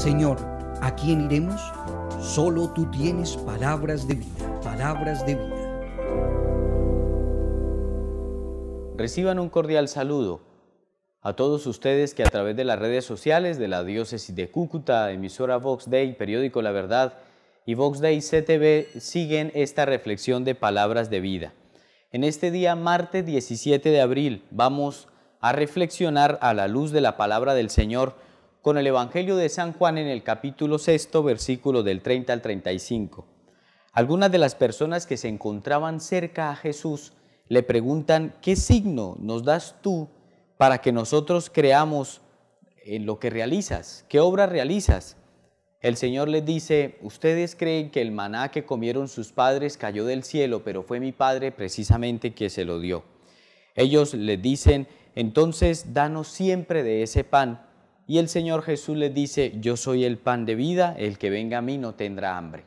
Señor, ¿a quién iremos? Solo tú tienes palabras de vida, palabras de vida. Reciban un cordial saludo a todos ustedes que a través de las redes sociales de la Diócesis de Cúcuta, emisora Vox Day, periódico La Verdad y Vox Day CTV siguen esta reflexión de palabras de vida. En este día, martes 17 de abril, vamos a reflexionar a la luz de la palabra del Señor con el Evangelio de San Juan en el capítulo sexto, versículo del 30 al 35. Algunas de las personas que se encontraban cerca a Jesús le preguntan, ¿qué signo nos das tú para que nosotros creamos en lo que realizas? ¿Qué obra realizas? El Señor les dice, ustedes creen que el maná que comieron sus padres cayó del cielo, pero fue mi Padre precisamente quien se lo dio. Ellos le dicen, entonces danos siempre de ese pan. Y el Señor Jesús le dice, yo soy el pan de vida, el que venga a mí no tendrá hambre.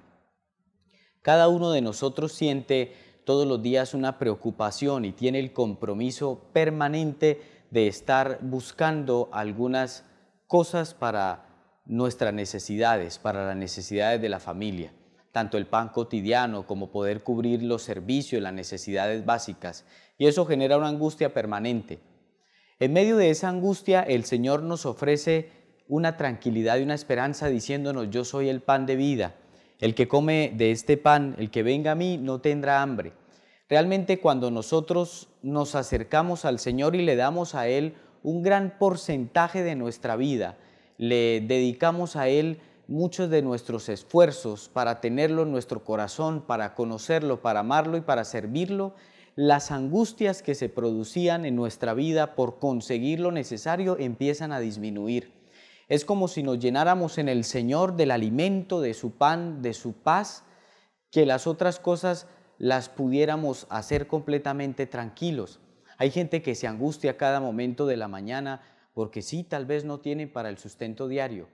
Cada uno de nosotros siente todos los días una preocupación y tiene el compromiso permanente de estar buscando algunas cosas para nuestras necesidades, para las necesidades de la familia, tanto el pan cotidiano como poder cubrir los servicios, las necesidades básicas. Y eso genera una angustia permanente. En medio de esa angustia, el Señor nos ofrece una tranquilidad y una esperanza diciéndonos, yo soy el pan de vida. El que come de este pan, el que venga a mí, no tendrá hambre. Realmente cuando nosotros nos acercamos al Señor y le damos a Él un gran porcentaje de nuestra vida, le dedicamos a Él muchos de nuestros esfuerzos para tenerlo en nuestro corazón, para conocerlo, para amarlo y para servirlo, las angustias que se producían en nuestra vida por conseguir lo necesario empiezan a disminuir. Es como si nos llenáramos en el Señor del alimento, de su pan, de su paz, que las otras cosas las pudiéramos hacer completamente tranquilos. Hay gente que se angustia cada momento de la mañana porque sí, tal vez no tiene para el sustento diario,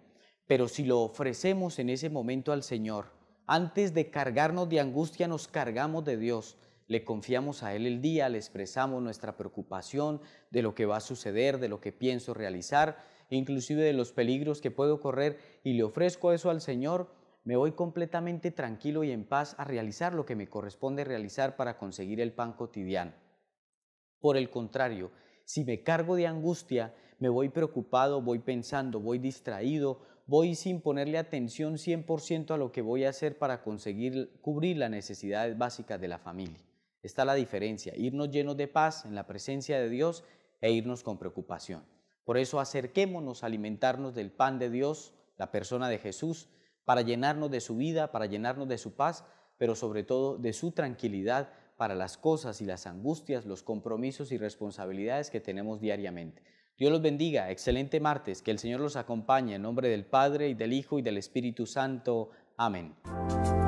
pero si lo ofrecemos en ese momento al Señor, antes de cargarnos de angustia nos cargamos de Dios le confiamos a Él el día, le expresamos nuestra preocupación de lo que va a suceder, de lo que pienso realizar, inclusive de los peligros que puedo correr y le ofrezco eso al Señor, me voy completamente tranquilo y en paz a realizar lo que me corresponde realizar para conseguir el pan cotidiano. Por el contrario, si me cargo de angustia, me voy preocupado, voy pensando, voy distraído, voy sin ponerle atención 100% a lo que voy a hacer para conseguir cubrir las necesidades básicas de la familia. Está la diferencia, irnos llenos de paz en la presencia de Dios e irnos con preocupación. Por eso acerquémonos a alimentarnos del pan de Dios, la persona de Jesús, para llenarnos de su vida, para llenarnos de su paz, pero sobre todo de su tranquilidad para las cosas y las angustias, los compromisos y responsabilidades que tenemos diariamente. Dios los bendiga, excelente martes, que el Señor los acompañe en nombre del Padre y del Hijo y del Espíritu Santo. Amén.